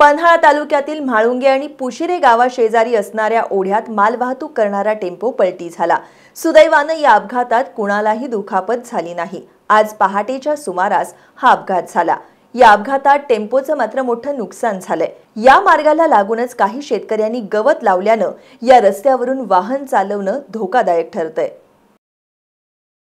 पन्हाळा तालुक्यातील म्हाळुंगे आणि पुशिरे गावाशेजारी असणाऱ्या ओढ्यात मालवाहतूक करणारा टेम्पो पलटी झाला सुदैवानं या अपघातात कुणालाही दुखापत झाली नाही आज पहाटेच्या सुमारास हा अपघात झाला या अपघातात टेम्पोचं मात्र मोठं नुकसान झालंय या मार्गाला लागूनच काही शेतकऱ्यांनी गवत लावल्यानं या रस्त्यावरून वाहन चालवणं धोकादायक ठरतंय